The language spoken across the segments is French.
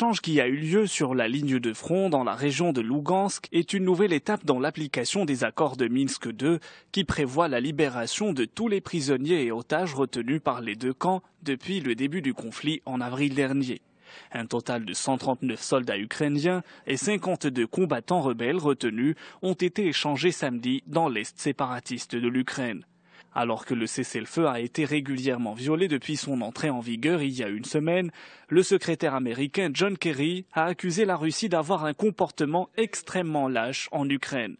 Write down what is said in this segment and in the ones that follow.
L'échange qui a eu lieu sur la ligne de front dans la région de Lugansk est une nouvelle étape dans l'application des accords de Minsk II qui prévoit la libération de tous les prisonniers et otages retenus par les deux camps depuis le début du conflit en avril dernier. Un total de 139 soldats ukrainiens et 52 combattants rebelles retenus ont été échangés samedi dans l'Est séparatiste de l'Ukraine. Alors que le cessez-le-feu a été régulièrement violé depuis son entrée en vigueur il y a une semaine, le secrétaire américain John Kerry a accusé la Russie d'avoir un comportement extrêmement lâche en Ukraine.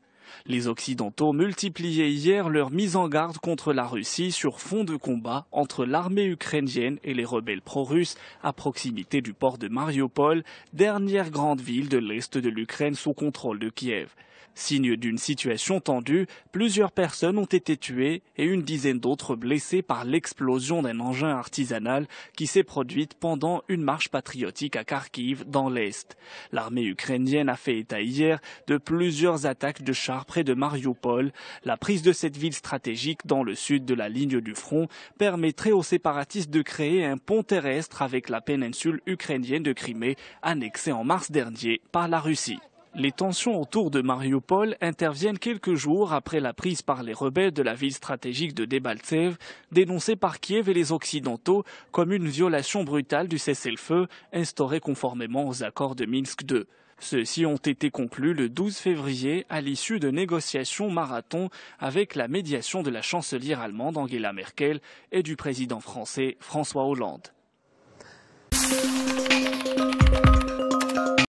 Les Occidentaux multipliaient hier leur mise en garde contre la Russie sur fond de combat entre l'armée ukrainienne et les rebelles pro-russes à proximité du port de Mariupol, dernière grande ville de l'Est de l'Ukraine sous contrôle de Kiev. Signe d'une situation tendue, plusieurs personnes ont été tuées et une dizaine d'autres blessées par l'explosion d'un engin artisanal qui s'est produite pendant une marche patriotique à Kharkiv dans l'Est. L'armée ukrainienne a fait état hier de plusieurs attaques de chars près de Mariupol. La prise de cette ville stratégique dans le sud de la ligne du front permettrait aux séparatistes de créer un pont terrestre avec la péninsule ukrainienne de Crimée, annexée en mars dernier par la Russie. Les tensions autour de Mariupol interviennent quelques jours après la prise par les rebelles de la ville stratégique de Debaltsev, dénoncée par Kiev et les Occidentaux comme une violation brutale du cessez-le-feu instauré conformément aux accords de Minsk II. Ceux-ci ont été conclus le 12 février à l'issue de négociations marathon avec la médiation de la chancelière allemande Angela Merkel et du président français François Hollande.